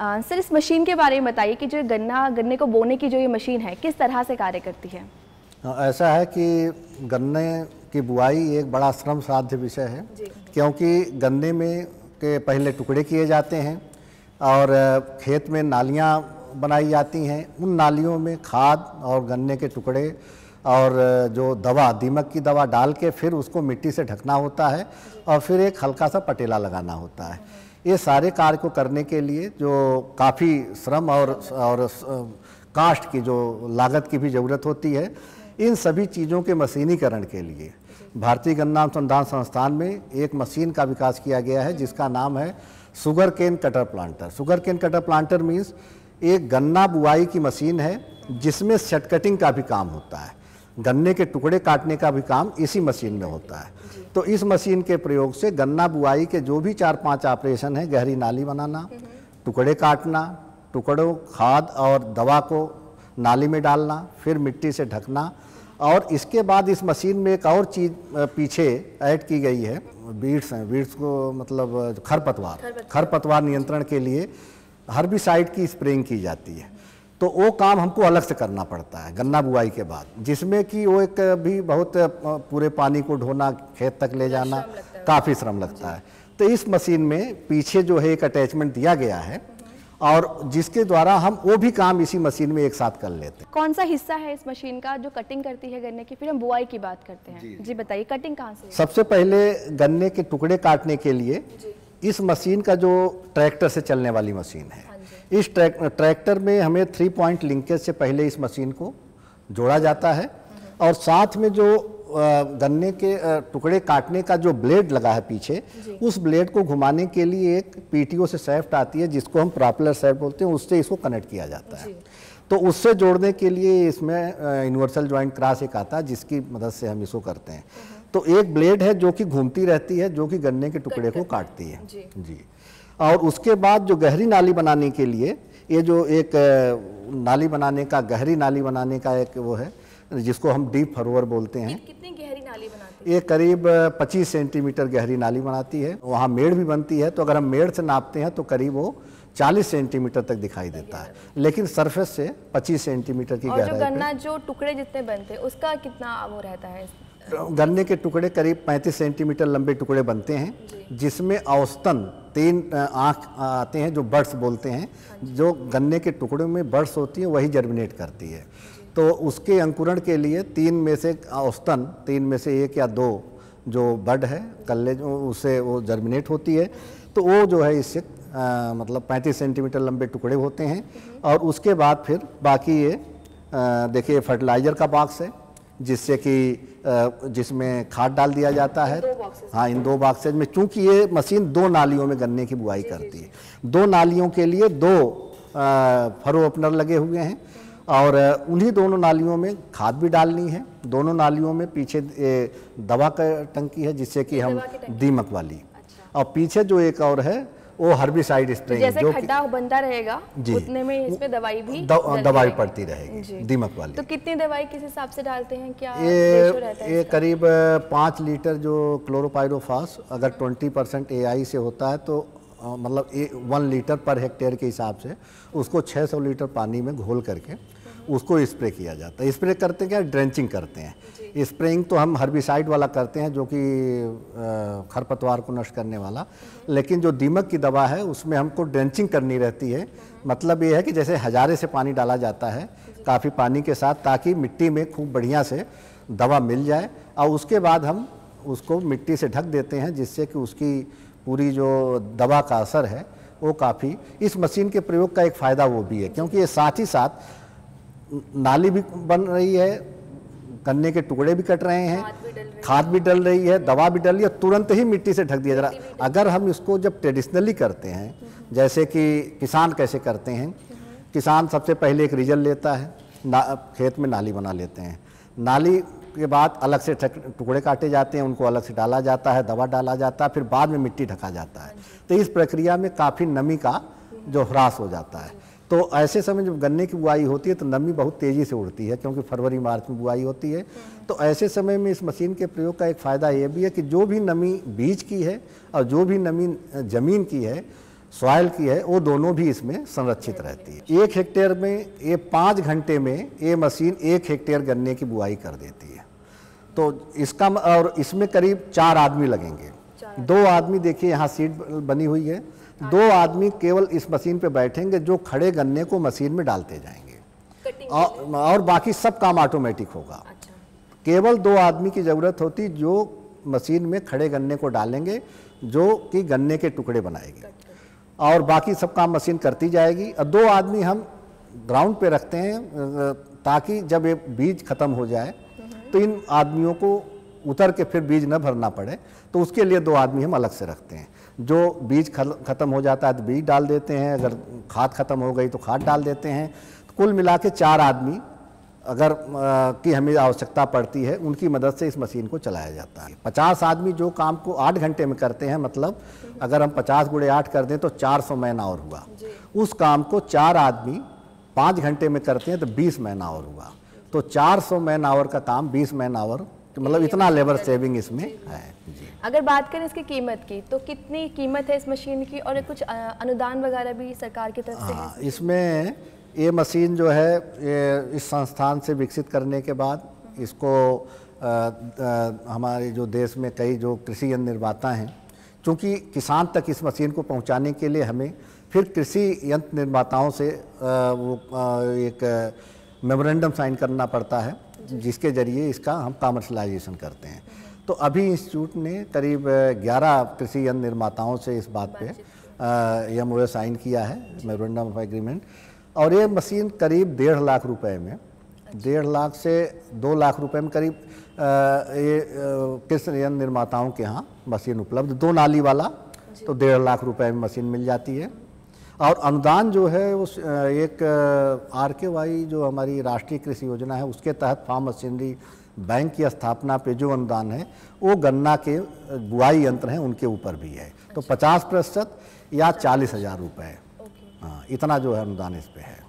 आ, sir इस machine के बारे में बताइए कि जो गन्ना गन्ने को बोने की जो ये मशीन है किस तरह से कार्य करती है हाँ, ऐसा है कि गन्ने की बुआई एक बड़ा श्रम साध्य विषय है क्योंकि गन्ने में के पहले टुकड़े किए जाते हैं और खेत में नालियाँ बनाई जाती हैं उन नालियों में खाद और गन्ने के टुकड़े और जो दवा दीमक की दवा डाल के फिर उसको मिट्टी से ढकना होता है और फिर एक हल्का सा पटेला लगाना होता है ये सारे कार्य को करने के लिए जो काफ़ी श्रम और और कास्ट की जो लागत की भी ज़रूरत होती है इन सभी चीज़ों के मशीनीकरण के लिए भारतीय गन्ना अनुसंधान संस्थान में एक मशीन का विकास किया गया है जिसका नाम है sugar cane cutter planter sugar cane cutter planter means एक गन्ना बुआई की मशीन है जिसमें शटकटिंग कटिंग का भी काम होता है गन्ने के टुकड़े काटने का भी काम इसी मशीन में होता है तो इस मशीन के प्रयोग से गन्ना बुआई के जो भी चार पांच ऑपरेशन हैं गहरी नाली बनाना हम्म हम्म। टुकड़े काटना टुकड़ों खाद और दवा को नाली में डालना फिर मिट्टी से ढकना और इसके बाद इस मशीन में एक और चीज़ पीछे ऐड की गई है बीड्स हैं बीड्स को मतलब खरपतवार खरपतवार नियंत्रण के लिए साइड की स्प्रेइंग की जाती है तो वो काम हमको अलग से करना पड़ता है गन्ना बुआई के बाद जिसमें कि वो एक भी बहुत पूरे पानी को ढोना खेत तक ले जाना काफ़ी श्रम लगता है तो इस मशीन में पीछे जो है एक अटैचमेंट दिया गया है और जिसके द्वारा हम वो भी काम इसी मशीन में एक साथ कर लेते हैं कौन सा हिस्सा है इस मशीन का जो कटिंग करती है गन्ने की फिर हम बुआई की बात करते हैं जी, जी बताइए कटिंग कहाँ से सबसे पहले गन्ने के टुकड़े काटने के लिए इस मशीन का जो ट्रैक्टर से चलने वाली मशीन है इस ट्रैक ट्रैक्टर में हमें थ्री पॉइंट लिंकेज से पहले इस मशीन को जोड़ा जाता है और साथ में जो गन्ने के टुकड़े काटने का जो ब्लेड लगा है पीछे उस ब्लेड को घुमाने के लिए एक पीटीओ से सेफ्ट आती है जिसको हम प्रॉपलर सेफ्ट बोलते हैं उससे इसको कनेक्ट किया जाता है तो उससे जोड़ने के लिए इसमें यूनिवर्सल ज्वाइंट क्रास एक आता है जिसकी मदद से हम इसको करते हैं हम्म। तो एक ब्लेड है जो कि घूमती रहती है जो कि गन्ने के टुकड़े को काटती है जी और उसके बाद जो गहरी नाली बनाने के लिए ये जो एक नाली बनाने का गहरी नाली बनाने का एक वो है जिसको हम डीप फरोवर बोलते हैं कितनी गहरी नाली बनाती है ये करीब 25 सेंटीमीटर गहरी नाली बनाती है वहाँ मेड़ भी बनती है तो अगर हम मेड़ से नापते हैं तो करीब वो 40 सेंटीमीटर तक दिखाई देता है लेकिन सरफेस से 25 सेंटीमीटर की गहराई और जो गन्ना जो टुकड़े जितने बनते हैं उसका कितना वो रहता है गन्ने के टुकड़े करीब 35 सेंटीमीटर लंबे टुकड़े बनते हैं जिसमें औसतन तीन आँख आते हैं जो बर्ड्स बोलते हैं जो गन्ने के टुकड़ों में बर्ड्स होती हैं वही जर्मिनेट करती है तो उसके अंकुरण के लिए तीन में से औसतन तीन में से एक या दो जो बर्ड है कल्ले जो उससे वो जर्मिनेट होती है तो वो जो है इससे मतलब 35 सेंटीमीटर लंबे टुकड़े होते हैं और उसके बाद फिर बाकी ये देखिए फर्टिलाइज़र का बाक्स है जिससे कि जिसमें खाद डाल दिया जाता है हाँ इन दो बॉक्सेज में चूंकि ये मशीन दो नालियों में गन्ने की बुआई करती है दो नालियों के लिए दो फरो ओपनर लगे हुए हैं और उन्हीं दोनों नालियों में खाद भी डालनी है दोनों नालियों में पीछे दवा का टंकी है जिससे कि हम दीमक वाली अच्छा। और पीछे जो एक और है वो हर्बिसाइड स्प्रे जैसे जो खड्डा बनता रहेगा जी उतने में इस पे दवाई भी दवाई पड़ती रहेगी दीमक वाली तो कितनी दवाई किस हिसाब से डालते हैं क्या ये रहता ये करीब पाँच लीटर जो क्लोरोपायरोफास अगर ट्वेंटी परसेंट ए से होता है तो मतलब वन लीटर पर हेक्टेयर के हिसाब से उसको छः सौ लीटर पानी में घोल करके उसको स्प्रे किया जाता है स्प्रे करते क्या ड्रेंचिंग करते हैं स्प्रेइंग तो हम हर्बिसाइड वाला करते हैं जो कि खरपतवार को नष्ट करने वाला लेकिन जो दीमक की दवा है उसमें हमको ड्रेंचिंग करनी रहती है मतलब ये है कि जैसे हजारे से पानी डाला जाता है काफ़ी पानी के साथ ताकि मिट्टी में खूब बढ़िया से दवा मिल जाए और उसके बाद हम उसको मिट्टी से ढक देते हैं जिससे कि उसकी पूरी जो दवा का असर है वो काफ़ी इस मशीन के प्रयोग का एक फ़ायदा वो भी है क्योंकि ये साथ ही साथ नाली भी बन रही है गन्ने के टुकड़े भी कट रहे हैं खाद भी डल रही है दवा भी डल रही है तुरंत ही मिट्टी से ढक दिया जा रहा अगर हम इसको जब ट्रेडिशनली करते हैं जैसे कि किसान कैसे करते हैं किसान सबसे पहले एक रीजन लेता है ना खेत में नाली बना लेते हैं नाली के बाद अलग से टुकड़े काटे जाते हैं उनको अलग से डाला जाता है दवा डाला जाता है फिर बाद में मिट्टी ढका जाता है तो इस प्रक्रिया में काफ़ी नमी का जो ह्रास हो जाता है तो ऐसे समय जब गन्ने की बुआई होती है तो नमी बहुत तेज़ी से उड़ती है क्योंकि फरवरी मार्च में बुआई होती है हम्म। तो ऐसे समय में इस मशीन के प्रयोग का एक फ़ायदा यह भी है कि जो भी नमी बीज की है और जो भी नमी ज़मीन की है सॉयल की है वो दोनों भी इसमें संरक्षित रहती है एक हेक्टेयर में ये पाँच घंटे में ये मशीन एक हेक्टेयर गन्ने की बुआई कर देती है तो इसका और इसमें करीब चार आदमी लगेंगे चार। दो आदमी देखिए यहाँ सीट बनी हुई है दो आदमी केवल इस मशीन पे बैठेंगे जो खड़े गन्ने को मशीन में डालते जाएंगे और, और बाकी सब काम ऑटोमेटिक होगा अच्छा। केवल दो आदमी की ज़रूरत होती जो मशीन में खड़े गन्ने को डालेंगे जो कि गन्ने के टुकड़े बनाएंगे अच्छा। और बाकी सब काम मशीन करती जाएगी और दो आदमी हम ग्राउंड पे रखते हैं ताकि जब ये बीज ख़त्म हो जाए हम्म। तो इन आदमियों को उतर के फिर बीज न भरना पड़े तो उसके लिए दो आदमी हम अलग से रखते हैं जो बीज ख़त्म हो जाता है तो बीज डाल देते हैं अगर खाद ख़त्म हो गई तो खाद डाल देते हैं तो कुल मिला के चार आदमी अगर आ, की हमें आवश्यकता पड़ती है उनकी मदद से इस मशीन को चलाया जाता है पचास आदमी जो काम को आठ घंटे में करते हैं मतलब अगर हम पचास गुड़े आठ कर दें तो चार सौ मैन और हुआ उस काम को चार आदमी पाँच घंटे में करते हैं तो बीस मैन आवर हुआ तो चार सौ मैन आवर का काम बीस मैन आवर तो मतलब इतना लेबर सेविंग इसमें है जी अगर बात करें इसकी कीमत की तो कितनी कीमत है इस मशीन की और कुछ अनुदान वगैरह भी सरकार की तरफ से हाँ, इसमें ये मशीन जो है ये इस संस्थान से विकसित करने के बाद इसको आ, आ, हमारे जो देश में कई जो कृषि यंत्र निर्माता हैं क्योंकि किसान तक इस मशीन को पहुंचाने के लिए हमें फिर कृषि यंत्र निर्माताओं से आ, वो आ, एक मेमोरेंडम साइन करना पड़ता है जिसके ज़रिए इसका हम कामर्शलाइजेशन करते हैं तो अभी इंस्टीट्यूट ने करीब 11 कृषि यंत्र निर्माताओं से इस बात पे एम ओ साइन किया है मेमोरेंडम ऑफ एग्रीमेंट और ये मशीन करीब डेढ़ लाख रुपए में अच्छा। डेढ़ लाख से दो लाख रुपए में करीब ये कृषि यंत्र निर्माताओं के यहाँ मशीन उपलब्ध दो नाली वाला तो डेढ़ लाख रुपए में मशीन मिल जाती है और अनुदान जो है उस एक आर के वाई जो हमारी राष्ट्रीय कृषि योजना है उसके तहत फार्म मशीनरी बैंक की स्थापना पे जो अनुदान है वो गन्ना के बुआई यंत्र हैं उनके ऊपर भी है तो अच्छा। पचास प्रतिशत या चालीस हज़ार रुपये हाँ इतना जो है अनुदान इस पर है